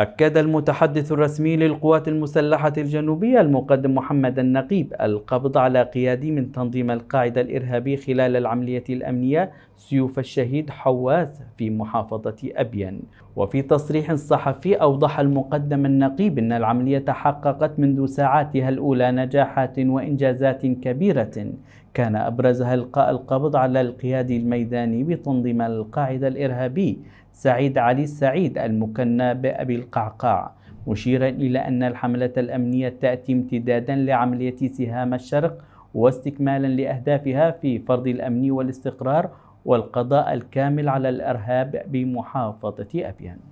أكد المتحدث الرسمي للقوات المسلحة الجنوبية المقدم محمد النقيب القبض على قيادي من تنظيم القاعدة الإرهابي خلال العملية الأمنية سيوف الشهيد حواس في محافظة أبين وفي تصريح صحفي أوضح المقدم النقيب أن العملية تحققت منذ ساعاتها الأولى نجاحات وإنجازات كبيرة كان أبرزها إلقاء القبض على القيادي الميداني بتنظيم القاعدة الإرهابي سعيد علي السعيد المكنى بأبي القعقاع مشيرا إلى أن الحملة الأمنية تأتي امتدادا لعملية سهام الشرق واستكمالا لأهدافها في فرض الأمن والاستقرار والقضاء الكامل على الإرهاب بمحافظة أبيان